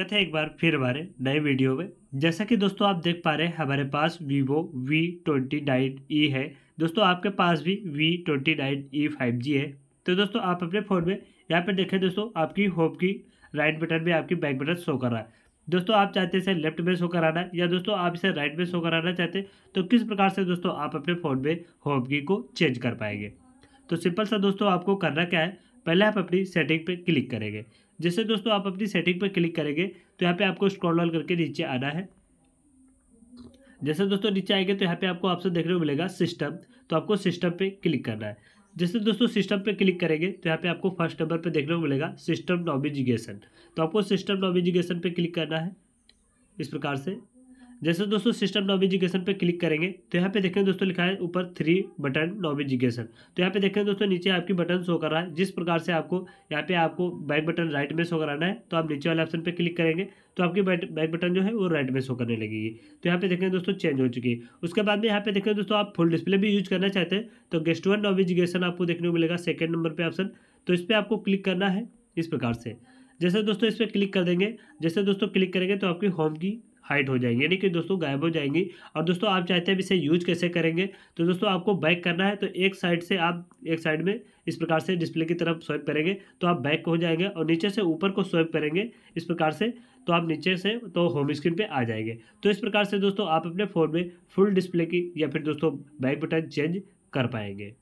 कहते हैं एक बार फिर हमारे नए वीडियो में जैसा कि दोस्तों आप देख पा रहे हैं हमारे पास Vivo V twenty nine E है दोस्तों आपके पास भी V twenty nine E five G है तो दोस्तों आप अपने फ़ोन में यहाँ पर देखें दोस्तों आपकी होम की राइट बटन में आपकी बैक बटन शो कर रहा है दोस्तों आप चाहते हैं इसे लेफ्ट में शो कराना या दोस्तों आप इसे राइट में शो कराना चाहते तो किस प्रकार से दोस्तों आप अपने फ़ोन में होम की को चेंज कर पाएंगे तो सिंपल सा दोस्तों आपको करना क्या है पहले आप अपनी सेटिंग पर क्लिक करेंगे जैसे दोस्तों आप अपनी सेटिंग पर क्लिक करेंगे तो यहाँ पर आपको स्क्रॉल डॉल करके नीचे आना है जैसे दोस्तों नीचे आएंगे तो यहाँ पे आपको ऑप्शन देखने को मिलेगा सिस्टम तो आपको सिस्टम पे क्लिक करना है जैसे दोस्तों सिस्टम पे क्लिक करेंगे तो यहाँ पे आपको फर्स्ट नंबर पे देखने को मिलेगा सिस्टम नॉमिजिगेशन तो आपको सिस्टम नॉमिजिगेशन पे क्लिक करना है इस प्रकार से जैसे दोस्तों सिस्टम नोविजिकेशन पर क्लिक करेंगे तो यहाँ पे देखें दोस्तों लिखा है ऊपर थ्री बटन नोविजिकेशन तो यहाँ पे देखें दोस्तों नीचे आपकी बटन शो कर रहा है जिस प्रकार से आपको यहाँ पे आपको बैक बटन राइट में शो कराना है तो आप नीचे वाले ऑप्शन पर क्लिक करेंगे तो आपकी बैक बटन जो है वो राइट में शो करने लगेगी तो यहाँ पे देखें दोस्तों चेंज हो चुकी है उसके बाद में यहाँ पे देखें दोस्तों आप फुल डिस्प्ले भी यूज करना चाहते हैं तो गेस्ट वन नोविजिकेशन आपको देखने को मिलेगा सेकेंड नंबर पर ऑप्शन तो इस पर आपको क्लिक करना है इस प्रकार से जैसे दोस्तों इस पर क्लिक कर देंगे जैसे दोस्तों क्लिक करेंगे तो आपकी होम की हाइट हो जाएंगे यानी कि दोस्तों गायब हो जाएंगी और दोस्तों आप चाहते हैं इसे यूज कैसे करेंगे तो दोस्तों आपको बैक करना है तो एक साइड से आप एक साइड में इस प्रकार से डिस्प्ले की तरफ स्वैप करेंगे तो आप बैक हो जाएंगे और नीचे से ऊपर को स्वैप करेंगे इस प्रकार से तो आप नीचे से तो होम स्क्रीन पे आ जाएंगे तो इस प्रकार से दोस्तों आप अपने फ़ोन में फुल डिस्प्ले की या फिर दोस्तों बैक बटन चेंज कर पाएंगे